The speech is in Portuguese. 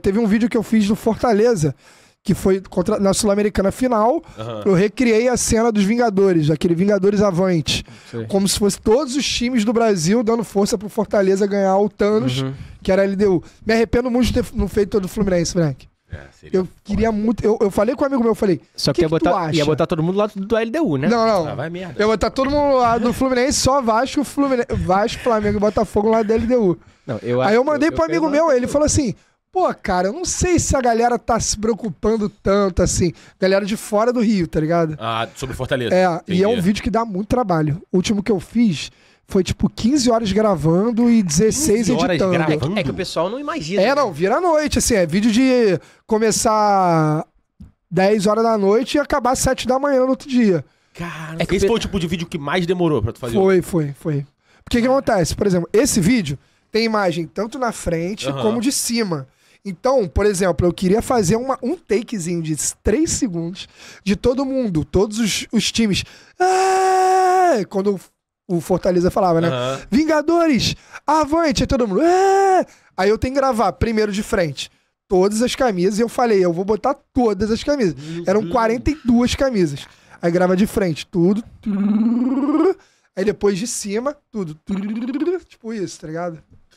Teve um vídeo que eu fiz do Fortaleza, que foi contra, na Sul-Americana final. Uhum. Eu recriei a cena dos Vingadores, aquele Vingadores Avante. Como se fosse todos os times do Brasil dando força pro Fortaleza ganhar o Thanos, uhum. que era a LDU. Me arrependo muito de ter não feito todo o Fluminense, Frank. É, eu queria muito. Eu, eu falei com um amigo meu, eu falei. Só que, que, ia, que botar, ia botar todo mundo lá do LDU, né? Não, não. Ah, vai merda. Eu ia botar todo mundo lá do Fluminense, só Vasco, Fluminense, Vasco, Flamengo e Botafogo lá do LDU. Não, eu, Aí eu mandei eu, pro eu amigo meu, ele falou assim: Pô, cara, eu não sei se a galera tá se preocupando tanto assim. Galera de fora do Rio, tá ligado? Ah, sobre Fortaleza. É, Entendi. e é um vídeo que dá muito trabalho. O último que eu fiz foi tipo 15 horas gravando e 16 horas editando. Gravando? É, que o pessoal não imagina. É, né? não, vira a noite, assim. É vídeo de começar 10 horas da noite e acabar 7 da manhã no outro dia. Cara, é que esse foi o tipo de vídeo que mais demorou pra tu fazer. Foi, foi, foi. Porque o que acontece? Por exemplo, esse vídeo tem imagem tanto na frente uhum. como de cima. Então, por exemplo, eu queria fazer uma, um takezinho de 3 segundos de todo mundo, todos os, os times. Ah! Quando o Fortaleza falava, né? Uhum. Vingadores, avante! Aí todo mundo. Ah! Aí eu tenho que gravar primeiro de frente todas as camisas e eu falei, eu vou botar todas as camisas. Uhum. Eram 42 camisas. Aí grava de frente, tudo. Aí depois de cima, tudo. Tipo isso, tá ligado?